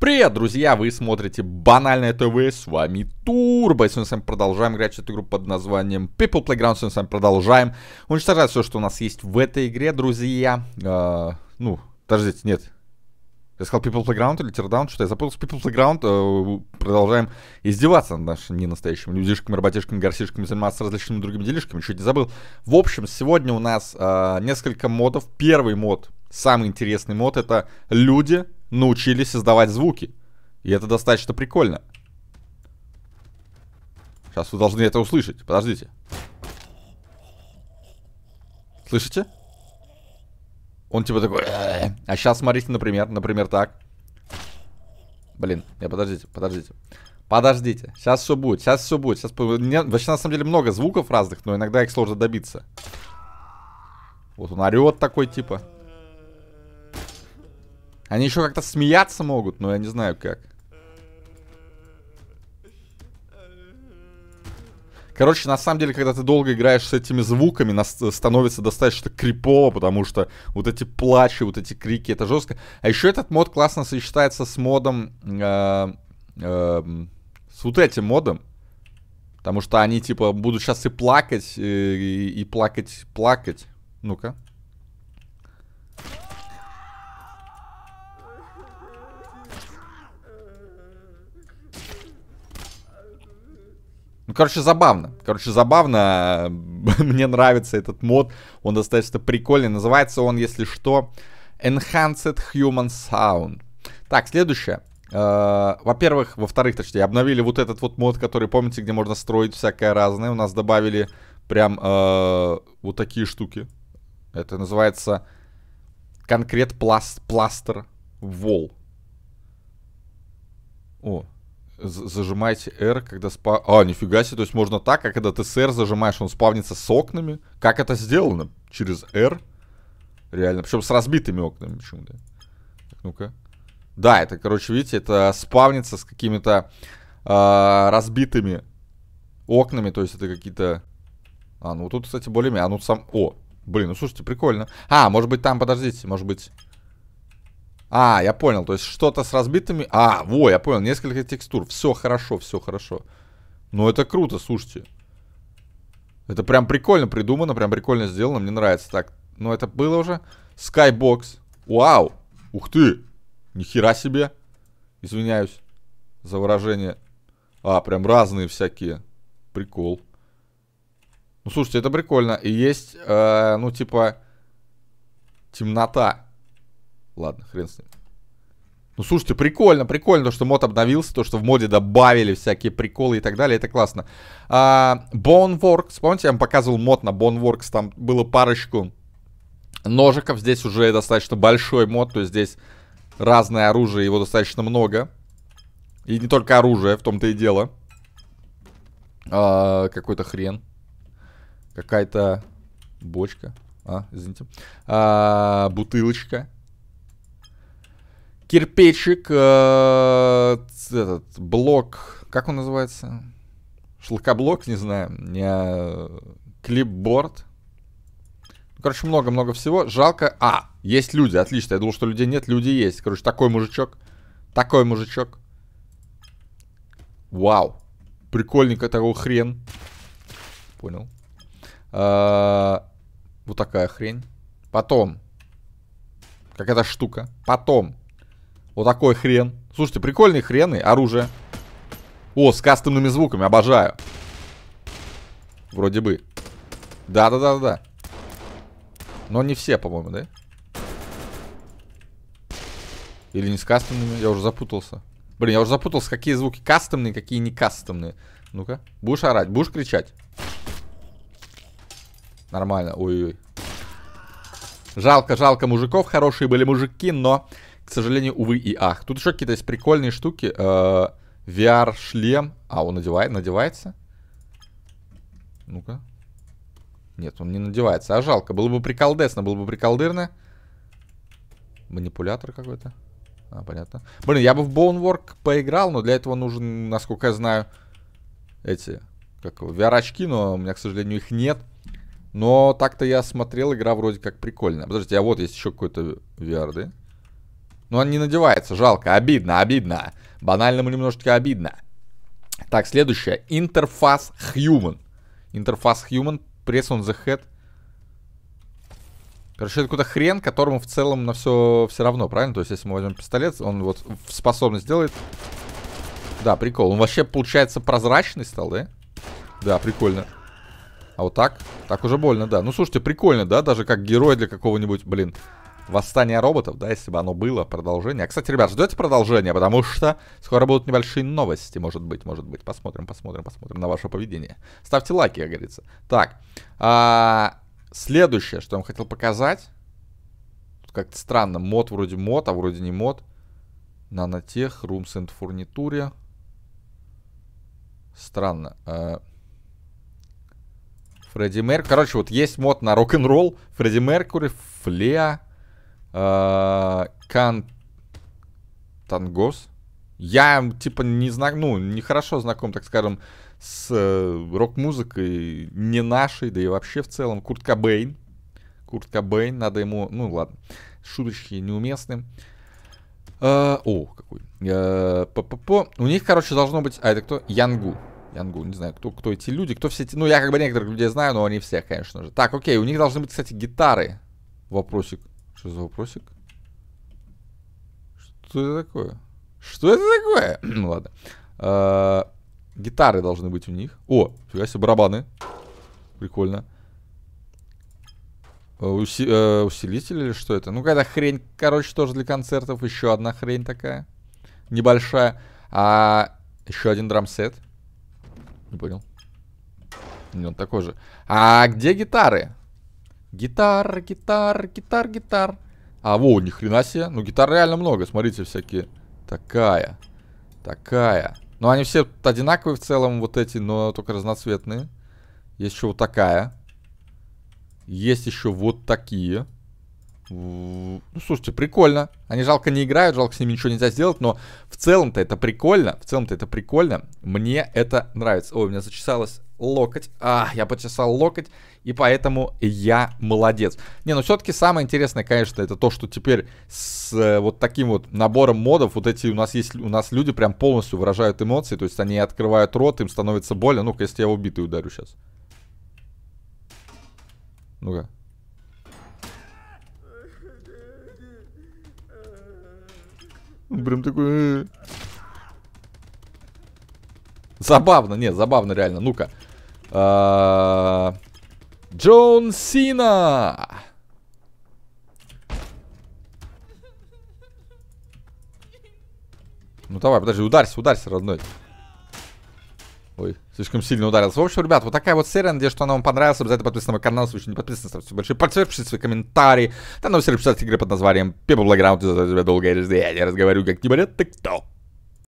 Привет, друзья! Вы смотрите Банальное ТВ, с вами Турбо. И сегодня с вами продолжаем играть в эту игру под названием People Playground. Сегодня с вами продолжаем уничтожать все, что у нас есть в этой игре, друзья. Э, ну, подождите, нет. Я сказал People Playground или Teardown, что то я запутался. People Playground. Э, продолжаем издеваться над нашими ненастоящими людишками, работишками, горсишками, заниматься различными другими делишками. Чуть не забыл. В общем, сегодня у нас э, несколько модов. Первый мод, самый интересный мод, это люди, научились создавать звуки. И это достаточно прикольно. Сейчас вы должны это услышать. Подождите. Слышите? Он типа такой... А сейчас смотрите, например, например так. Блин, не, подождите, подождите. Подождите, сейчас все будет, сейчас все будет. Сейчас... Мне... Вообще, на самом деле, много звуков разных, но иногда их сложно добиться. Вот он орет такой, типа. Они еще как-то смеяться могут, но я не знаю как. Короче, на самом деле, когда ты долго играешь с этими звуками, нас э, становится достаточно крипово, потому что вот эти плачи, вот эти крики, это жестко. А еще этот мод классно сочетается с модом... Э, э, с вот этим модом. Потому что они, типа, будут сейчас и плакать, и, э, и, и плакать, плакать. Ну-ка. Ну, короче, забавно. Короче, забавно. Мне нравится этот мод. Он достаточно прикольный. Называется он, если что, Enhanced Human Sound. Так, следующее. Э, во-первых, во-вторых, точнее, обновили вот этот вот мод, который, помните, где можно строить всякое разное. У нас добавили прям э, вот такие штуки. Это называется конкрет пласт, пластер вол. О, зажимаете R, когда спа... А, нифига себе, то есть можно так, а когда ты с R зажимаешь, он спавнится с окнами. Как это сделано? Через R? Реально, причем с разбитыми окнами почему-то. Ну-ка. Да, это, короче, видите, это спавнится с какими-то э, разбитыми окнами, то есть это какие-то... А, ну тут, кстати, более-менее. А, ну сам... О, блин, ну слушайте, прикольно. А, может быть там, подождите, может быть... А, я понял, то есть что-то с разбитыми... А, во, я понял, несколько текстур. Все хорошо, все хорошо. Ну, это круто, слушайте. Это прям прикольно придумано, прям прикольно сделано, мне нравится. Так, ну это было уже. Skybox. Вау! Ух ты! Нихера себе! Извиняюсь за выражение. А, прям разные всякие. Прикол. Ну, слушайте, это прикольно. И есть, э, ну, типа, темнота. Ладно, хрен с ним. Ну, слушайте, прикольно, прикольно, то, что мод обновился, то, что в моде добавили всякие приколы и так далее, это классно. А, Boneworks, помните, я вам показывал мод на Boneworks, там было парочку ножиков, здесь уже достаточно большой мод, то есть здесь разное оружие, его достаточно много. И не только оружие, в том-то и дело. А, Какой-то хрен. Какая-то бочка. А, извините. А, бутылочка кирпичик, э, этот блок, как он называется? Шлакоблок, не знаю, э, клипборд. Ну, короче, много-много всего. Жалко. А, есть люди, отлично. Я думал, что людей нет, люди есть. Короче, такой мужичок. Такой мужичок. Вау. Прикольненько такой хрен. Понял. Э, вот такая хрень. Потом. Какая-то штука. Потом. Вот такой хрен. Слушайте, прикольные хрены, оружие. О, с кастомными звуками, обожаю. Вроде бы. Да-да-да-да. Но не все, по-моему, да? Или не с кастомными? Я уже запутался. Блин, я уже запутался, какие звуки кастомные, какие не кастомные. Ну-ка. Будешь орать? Будешь кричать? Нормально. ой ой Жалко, жалко мужиков. Хорошие были мужики, но к сожалению, увы и ах. Тут еще какие-то есть прикольные штуки. Э, VR-шлем. А, он надевает, надевается. Ну-ка. Нет, он не надевается. А жалко. Было бы приколдесно, было бы приколдырно. Манипулятор какой-то. А, понятно. Блин, я бы в Bonework поиграл, но для этого нужен, насколько я знаю, эти, как VR-очки, но у меня, к сожалению, их нет. Но так-то я смотрел, игра вроде как прикольная. Подождите, а вот есть еще какой-то VR, да? Но он не надевается, жалко, обидно, обидно. Банальному немножечко обидно. Так, следующее. Интерфас Human. Интерфас Human, Press on the Head. Короче, это какой-то хрен, которому в целом на все все равно, правильно? То есть, если мы возьмем пистолет, он вот способность делает. Да, прикол. Он вообще, получается, прозрачный стал, да? Да, прикольно. А вот так? Так уже больно, да. Ну, слушайте, прикольно, да? Даже как герой для какого-нибудь, блин, восстание роботов, да, если бы оно было, продолжение. А, кстати, ребят, ждете продолжения, потому что скоро будут небольшие новости, может быть, может быть. Посмотрим, посмотрим, посмотрим на ваше поведение. Ставьте лайки, как говорится. Так, а, следующее, что я вам хотел показать. Как-то странно, мод вроде мод, а вроде не мод. Нанотех, Rooms and Furniture. Странно. А, Фредди Меркури. Короче, вот есть мод на рок-н-ролл. Фредди Меркури, Флеа. А, кан... Тангос. Я, типа, не знаю, ну, нехорошо знаком, так скажем, с э, рок-музыкой, не нашей, да и вообще в целом. Курт Кобейн. Курт Кобейн, надо ему... Ну, ладно, шуточки неуместны. Э, о, какой. Э, по -по -по. У них, короче, должно быть... А, это кто? Янгу. Янгу, не знаю, кто, кто эти люди, кто все эти... Ну, я как бы некоторых людей знаю, но они все, конечно же. Так, окей, у них должны быть, кстати, гитары. Вопросик. Что за вопросик? Что это такое? Что это такое? ну ладно. А, гитары должны быть у них. О, фига себе, барабаны. Прикольно. А, уси э, усилитель или что это? Ну, какая-то хрень, короче, тоже для концертов. Еще одна хрень такая. Небольшая. А еще один драмсет. Не понял. Не, он такой же. А где гитары? Гитар, гитар, гитар, гитар. А, во, ни хрена себе. Ну, гитар реально много, смотрите, всякие. Такая, такая. Ну, они все одинаковые в целом, вот эти, но только разноцветные. Есть еще вот такая. Есть еще вот такие. Ну, слушайте, прикольно. Они жалко не играют, жалко с ними ничего нельзя сделать, но в целом-то это прикольно. В целом-то это прикольно. Мне это нравится. Ой, у меня зачесалось локоть. А, я почесал локоть, и поэтому я молодец. Не, ну все-таки самое интересное, конечно, это то, что теперь с э, вот таким вот набором модов вот эти у нас есть, у нас люди прям полностью выражают эмоции, то есть они открывают рот, им становится больно. Ну-ка, если я убитый ударю сейчас. Ну-ка. Он ну, прям такой... Э. Забавно, нет, забавно реально. Ну-ка. А... Джон Сина! Ну давай, подожди, ударься, ударься, родной. Ой, слишком сильно ударился. В общем, ребят, вот такая вот серия. Надеюсь, что она вам понравилась. Обязательно подписывайтесь на мой канал, если еще не подписаны. Ставьте большие пальцы, пишите свои комментарии. Там на серии писать игры под названием People Playground. За тебя долго я не разговариваю, как не болит, так кто?